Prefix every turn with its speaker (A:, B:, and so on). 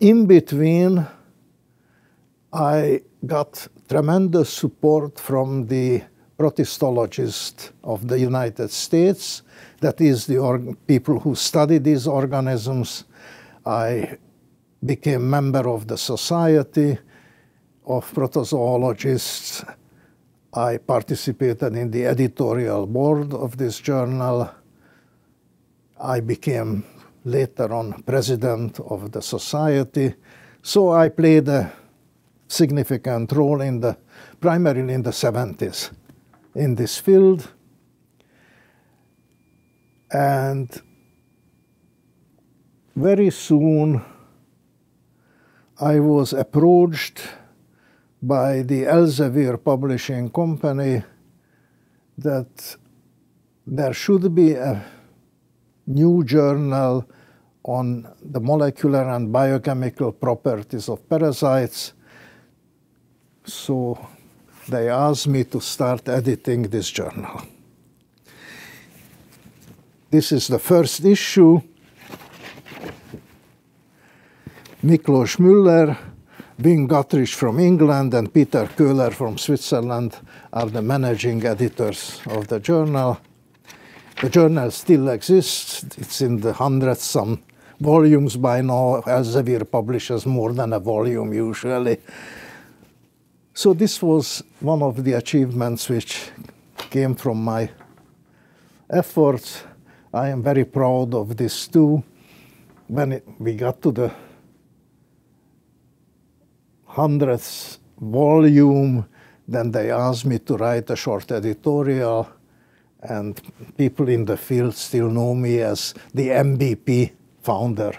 A: in between, I got tremendous support from the protozoologists of the United States, that is, the people who study these organisms. I became member of the Society of Protozoologists. I participated in the editorial board of this journal. I became later on president of the society. So I played a significant role in the, primarily in the 70s in this field. And very soon I was approached by the Elsevier Publishing Company that there should be a new journal on the molecular and biochemical properties of parasites. So they asked me to start editing this journal. This is the first issue. Miklos Müller, Wim Guttrich from England, and Peter Köhler from Switzerland are the managing editors of the journal. The journal still exists. It's in the hundreds some volumes by now. Elsevier publishes more than a volume usually. So this was one of the achievements which came from my efforts. I am very proud of this too. When it, we got to the hundredth volume, then they asked me to write a short editorial and people in the field still know me as the MVP founder.